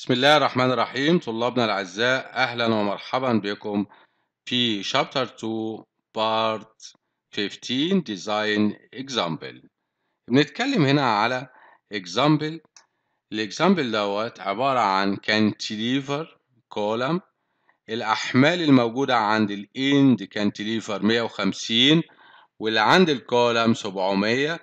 بسم الله الرحمن الرحيم طلابنا الأعزاء أهلا ومرحبا بكم في Chapter 2 Part 15 Design Example بنتكلم هنا على Example الإكزامبل دوت عبارة عن cantilever column الأحمال الموجودة عند الإند cantilever 150 واللي عند الكولم 700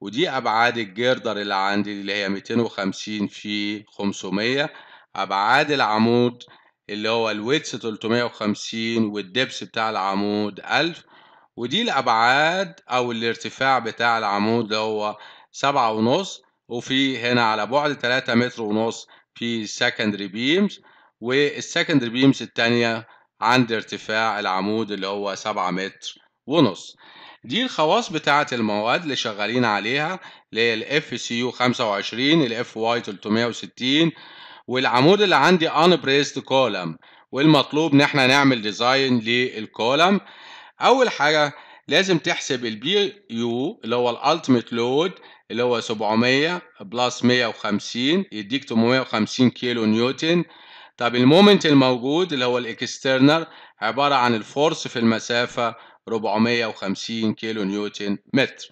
ودي أبعاد الجردر اللي عندي اللي هي 250 في 500 أبعاد العمود اللي هو الويتس 350 والدبس بتاع العمود 1000 ودي الأبعاد أو الارتفاع بتاع العمود اللي هو سبعة ونص وفي هنا على بعد 3 متر ونص في secondary beams والسكندري بيمز التانية عند ارتفاع العمود اللي هو سبعة متر ونص دي الخواص بتاعة المواد اللي شغالين عليها اللي هي الاف سي يو 25 الاف واي 360 والعمود اللي عندي unbraced كولم والمطلوب ان احنا نعمل ديزاين للكولم اول حاجة لازم تحسب البي يو اللي هو الالتيميت لود اللي هو 700 بلس 150 يديك 850 كيلو نيوتن طب المومنت الموجود اللي هو الاكسترنال عبارة عن الفورس في المسافة 450 كيلو نيوتن متر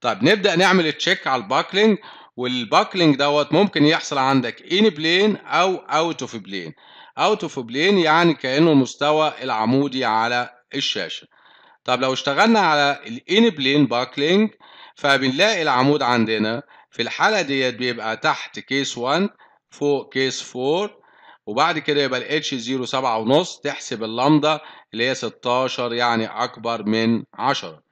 طيب نبدا نعمل تشيك على الباكلينج والباكلينج دوت ممكن يحصل عندك ان بلين او اوت اوف بلين اوت اوف بلين يعني كانه المستوى العمودي على الشاشه طب لو اشتغلنا على الان بلين باكلينج فبنلاقي العمود عندنا في الحاله ديت بيبقى تحت كيس 1 فوق كيس 4 وبعد كده يبقى الاتش H0 سبعة ونص تحسب اللامدا اللي هي 16 يعني أكبر من 10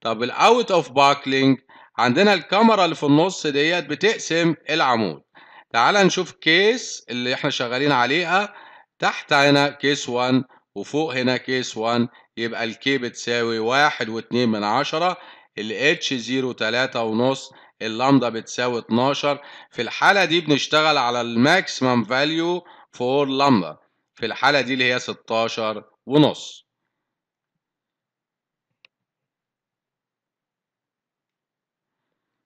طب الأوت أوف باكلينج عندنا الكاميرا اللي في النص ديت بتقسم العمود تعال نشوف كيس اللي احنا شغالين عليها تحت هنا كيس 1 وفوق هنا كيس 1 يبقى الكي بتساوي 1.2 واتنين من عشرة ال 0 تلاتة ونص اللامدا بتساوي 12 في الحالة دي بنشتغل على الماكسيمم فاليو فور لامدا في الحالة دي اللي هي 16 ونص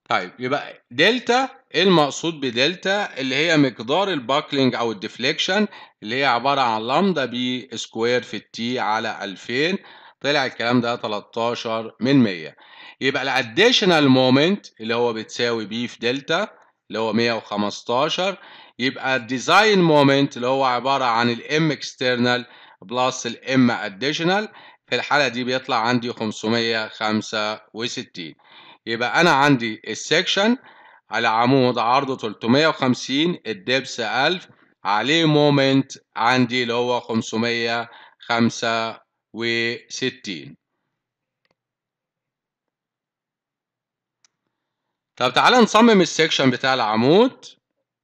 طيب يبقى دلتا إيه المقصود بدلتا اللي هي مقدار الباكلينج او الديفليكشن اللي هي عبارة عن لامدا بي سكوير في التي على 2000 طلع الكلام ده 13 من 100 يبقى الاديشنال مومنت اللي هو بتساوي بي في دلتا اللي هو 115 يبقى الديزاين مومنت اللي هو عبارة عن الام اكسترنال بلس الام اديشنال في الحالة دي بيطلع عندي 565 يبقى أنا عندي السكشن العمود عرضه 350 الدبس 1000 عليه مومنت عندي اللي هو 565 طب تعالى نصمم السكشن بتاع العمود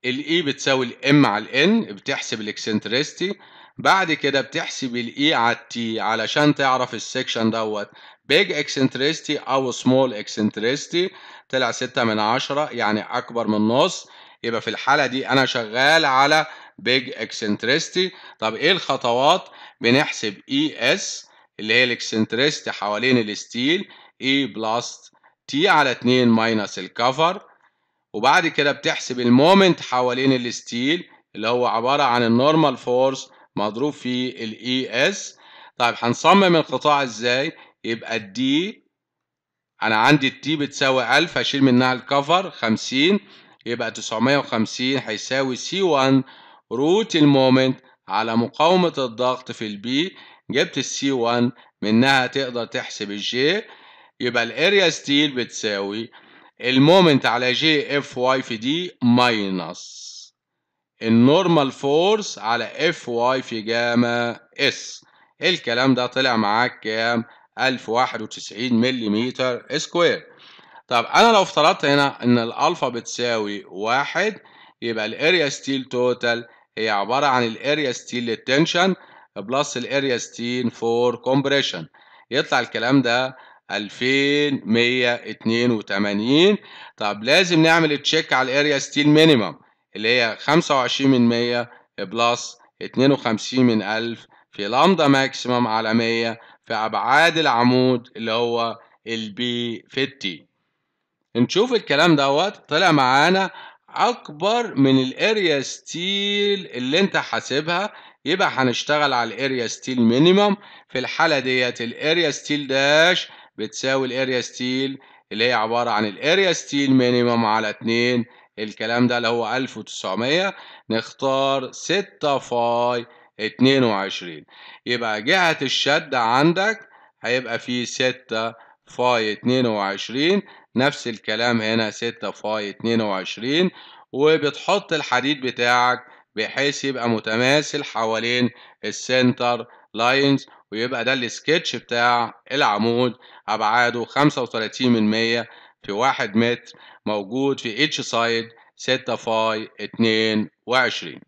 الاي e بتساوي الام على الان بتحسب الاكسنتريستي بعد كده بتحسب الاي e على التي علشان تعرف السكشن دوت بيج اكسنتريستي او سمول اكسنتريستي طلع 6 من 10 يعني اكبر من نص يبقى في الحاله دي انا شغال على بيج اكسنتريستي طب ايه الخطوات بنحسب اي e اس اللي هي الاكسنتريستي حوالين الستيل اي بلاست تي على 2 ماينس الكفر وبعد كده بتحسب المومنت حوالين الستيل اللي هو عبارة عن النورمال فورس مضروب في الاي اس e طيب هنصمم القطاع ازاي يبقى الدي انا عندي التي بتساوي 1000 هشيل منها الكفر 50 يبقى 950 هيساوي سي 1 روت المومنت على مقاومة الضغط في البي جبت السي 1 منها تقدر تحسب الجي يبقى الاريا ستيل بتساوي المومنت على جي اف واي في دي ماينص النورمال فورس على اف واي في جاما اس الكلام ده طلع معاك كام 1091 ملم سكوير طب انا لو افترضت هنا ان الالفا بتساوي واحد يبقى الاريا ستيل توتال هي عبارة عن الاريا ستيل للتنشن بلس الاريا ستيل فور كومبريشن يطلع الكلام ده 2182 طب لازم نعمل تشيك على الاريا ستيل مينيمم اللي هي 25 من 100 بلس 52 من 1000 في لامدا ماكسيمم على 100 في ابعاد العمود اللي هو البي 50 نشوف الكلام دوت طلع معانا اكبر من الاريا ستيل اللي انت حاسبها يبقى هنشتغل على الاريا ستيل مينيمم في الحاله ديت الاريا ستيل داش بتساوي الاريا ستيل اللي هي عبارة عن الاريا ستيل مينيمم على 2 الكلام ده اللي هو 1900 نختار 6 فاي 22 يبقى جهة الشد عندك هيبقى في 6 فاي 22 نفس الكلام هنا 6 فاي 22 وبتحط الحديد بتاعك بحيث يبقى متماثل حوالين السنتر لاينز ويبقى ده السكتش بتاع العمود ابعاده 35 من 100 في 1 متر موجود في اتش سايد 6 فاي 22